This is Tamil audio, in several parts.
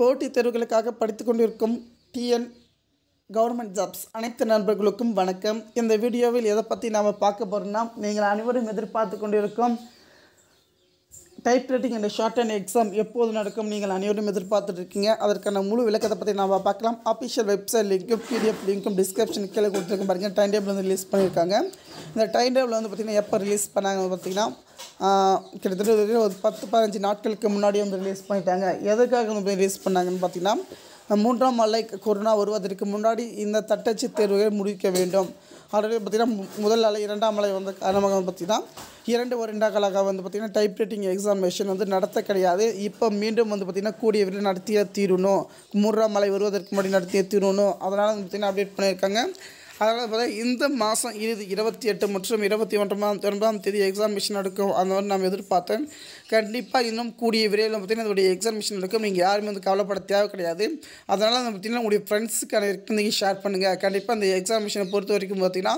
போட்டித் தேர்வுகளுக்காக படித்து கொண்டிருக்கும் டிஎன் கவர்மெண்ட் ஜாப்ஸ் அனைத்து நண்பர்களுக்கும் வணக்கம் இந்த வீடியோவில் எதை பற்றி நாம் பார்க்க போகிறோம்னா நீங்கள் அனைவரும் எதிர்பார்த்து கொண்டிருக்கும் type writing and shorthand exam எப்போது நடக்கும் நீங்கள் அனைவரும் எதிர்பார்த்துட்டு இருக்கீங்க அதற்கான முழு விளக்கத்தை பற்றி நாம் பார்க்கலாம் அஃபிஷியல் வெப்சைட் லிங்க்கும் பிடிஎஃப் லிங்க்கும் டிஸ்கிரிப்ஷன் கீழே கொடுத்துருக்கும் பாருங்கள் டைம் டேபிள் வந்து ரிலீஸ் பண்ணியிருக்காங்க இந்த டைம் டேபிள் வந்து பார்த்திங்கன்னா எப்போ ரிலீஸ் பண்ணாங்க பார்த்திங்கன்னா கிட்டத்தட்ட ஒரு பத்து பதினஞ்சு நாட்களுக்கு முன்னாடி வந்து ரிலீஸ் பண்ணிட்டாங்க எதுக்காக வந்து ரிலீஸ் பண்ணாங்கன்னு பார்த்திங்கன்னா மூன்றாம் மலை கொரோனா வருவதற்கு முன்னாடி இந்த தட்டச்சு தேர்வுகள் முடிக்க வேண்டும் ஆல்ரெடி பார்த்திங்கன்னா முதல் அலை இரண்டாம் அலை வந்த காரணமாக பார்த்திங்கன்னா இரண்டு வருட காலாக வந்து பார்த்திங்கன்னா டைப் ரைட்டிங் எக்ஸாமினேஷன் வந்து நடத்த கிடையாது இப்போ மீண்டும் வந்து பார்த்திங்கன்னா கூடிய விரைவில் நடத்தியே தீரணும் மூன்றாம் மலை வருவதற்கு முன்னாடி நடத்தியே தீரணும் அதனால் வந்து பார்த்திங்கன்னா அப்டேட் பண்ணியிருக்காங்க அதனால் பார்த்தா இந்த மாதம் இறுதி இருபத்தி எட்டு மற்றும் இருபத்தி ஒன்றாம் ஒன்பதாம் தேதி எக்ஸாமினேஷன் நடக்கும் அந்த மாதிரி நாம் எதிர்பார்த்தேன் கண்டிப்பாக இன்னும் கூடிய விரைவில் பார்த்திங்கன்னா அதோடைய எக்ஸாமினேஷன் நடக்கும் நீங்கள் யாருமே வந்து கவலைப்பட தேவை கிடையாது அதனால் அதை பார்த்திங்கன்னா உங்களுடைய ஃப்ரெண்ட்ஸுக்கு நீங்கள் ஷேர் பண்ணுங்கள் கண்டிப்பாக அந்த எக்ஸாமினேஷனை பொறுத்த வரைக்கும் பார்த்திங்கன்னா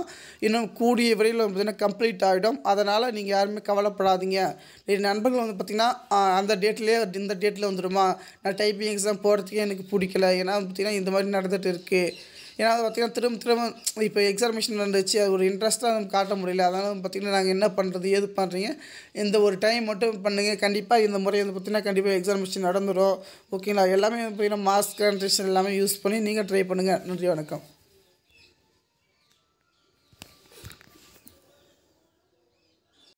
இன்னும் கூடிய விரைவில் பார்த்திங்கன்னா கம்ப்ளீட் ஆகிடும் அதனால் நீங்கள் யாருமே கவலைப்படாதீங்க நண்பர்கள் வந்து பார்த்திங்கன்னா அந்த டேட்லேயே இந்த டேட்டில் வந்துடுமா நான் டைப்பிங் எக்ஸாம் போகிறதுக்கே எனக்கு பிடிக்கல ஏன்னா பார்த்திங்கன்னா இந்த மாதிரி நடந்துகிட்டு இருக்குது ஏன்னா அது பார்த்திங்கன்னா திரும்ப திரும்ப இப்போ எக்ஸாமினேஷன் நடந்துச்சு அது ஒரு இன்ட்ரெஸ்ட்டாக நம்ம காட்ட முடியல அதனால் பார்த்திங்கன்னா நாங்கள் என்ன பண்ணுறது ஏது பண்ணுறீங்க இந்த ஒரு டைம் மட்டும் பண்ணுங்கள் கண்டிப்பாக இந்த முறை வந்து பார்த்திங்கன்னா கண்டிப்பாக எக்ஸாமினேஷன் நடந்துடும் ஓகேங்களா எல்லாமே பார்த்திங்கன்னா மாஸ்க் கன்ட்ரேஷன் எல்லாமே யூஸ் பண்ணி நீங்கள் ட்ரை பண்ணுங்கள் நன்றி வணக்கம்